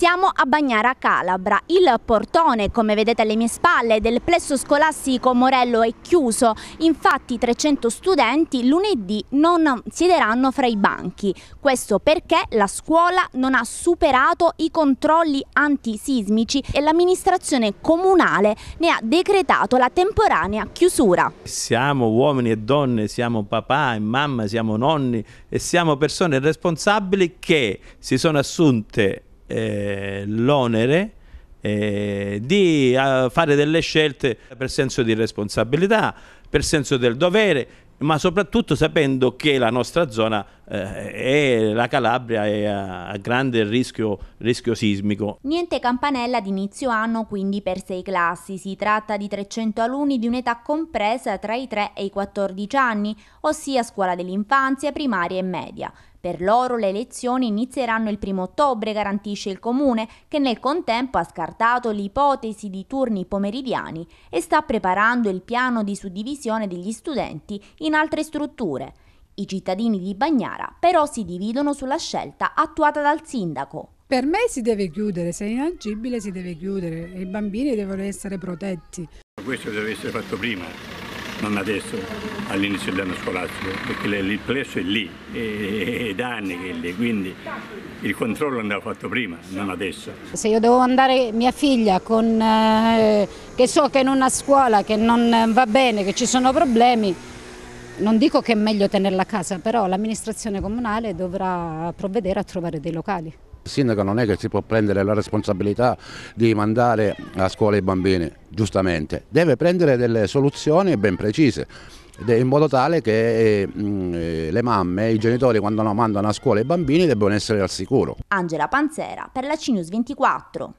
Siamo a Bagnara Calabra. Il portone, come vedete alle mie spalle, del plesso scolastico Morello è chiuso. Infatti 300 studenti lunedì non siederanno fra i banchi. Questo perché la scuola non ha superato i controlli antisismici e l'amministrazione comunale ne ha decretato la temporanea chiusura. Siamo uomini e donne, siamo papà e mamma, siamo nonni e siamo persone responsabili che si sono assunte eh, l'onere eh, di eh, fare delle scelte per senso di responsabilità, per senso del dovere, ma soprattutto sapendo che la nostra zona eh, e la Calabria è a, grande rischio, rischio sismico. Niente campanella d'inizio anno quindi per sei classi, si tratta di 300 alunni di un'età compresa tra i 3 e i 14 anni, ossia scuola dell'infanzia, primaria e media. Per loro le elezioni inizieranno il primo ottobre, garantisce il comune, che nel contempo ha scartato l'ipotesi di turni pomeridiani e sta preparando il piano di suddivisione degli studenti in altre strutture. I cittadini di Bagnara però si dividono sulla scelta attuata dal sindaco. Per me si deve chiudere, se è inagibile si deve chiudere e i bambini devono essere protetti. Questo deve essere fatto prima, non adesso, all'inizio dell'anno scolastico, perché il plesso è lì, è, da anni che è lì, quindi il controllo andava fatto prima, non adesso. Se io devo andare mia figlia con, eh, che so che in una scuola che non eh, va bene, che ci sono problemi, non dico che è meglio tenerla a casa, però l'amministrazione comunale dovrà provvedere a trovare dei locali sindaco non è che si può prendere la responsabilità di mandare a scuola i bambini, giustamente, deve prendere delle soluzioni ben precise in modo tale che eh, eh, le mamme, i genitori quando mandano a scuola i bambini debbano essere al sicuro. Angela Panzera per la Cinus 24.